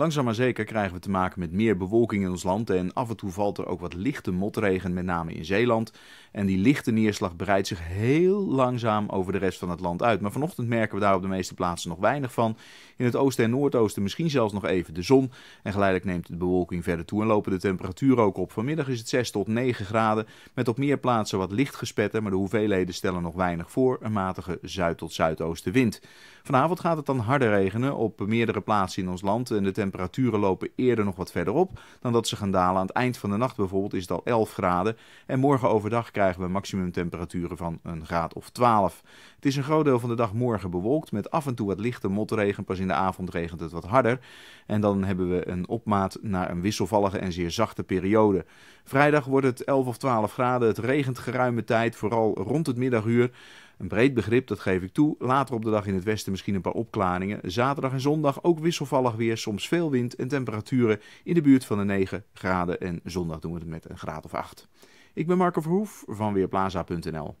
Langzaam maar zeker krijgen we te maken met meer bewolking in ons land en af en toe valt er ook wat lichte motregen, met name in Zeeland. En die lichte neerslag breidt zich heel langzaam over de rest van het land uit. Maar vanochtend merken we daar op de meeste plaatsen nog weinig van. In het oosten en noordoosten misschien zelfs nog even de zon. En geleidelijk neemt de bewolking verder toe en lopen de temperaturen ook op. Vanmiddag is het 6 tot 9 graden met op meer plaatsen wat licht gespetter, maar de hoeveelheden stellen nog weinig voor. Een matige zuid- tot zuidoostenwind. Vanavond gaat het dan harder regenen op meerdere plaatsen in ons land en de temperatuur temperaturen lopen eerder nog wat verder op dan dat ze gaan dalen. Aan het eind van de nacht bijvoorbeeld is het al 11 graden. En morgen overdag krijgen we maximumtemperaturen van een graad of 12. Het is een groot deel van de dag morgen bewolkt met af en toe wat lichte motregen. Pas in de avond regent het wat harder. En dan hebben we een opmaat naar een wisselvallige en zeer zachte periode. Vrijdag wordt het 11 of 12 graden. Het regent geruime tijd, vooral rond het middaguur. Een breed begrip, dat geef ik toe. Later op de dag in het westen misschien een paar opklaringen. Zaterdag en zondag ook wisselvallig weer, soms veel wind en temperaturen in de buurt van de 9 graden. En zondag doen we het met een graad of 8. Ik ben Marco Verhoef van Weerplaza.nl.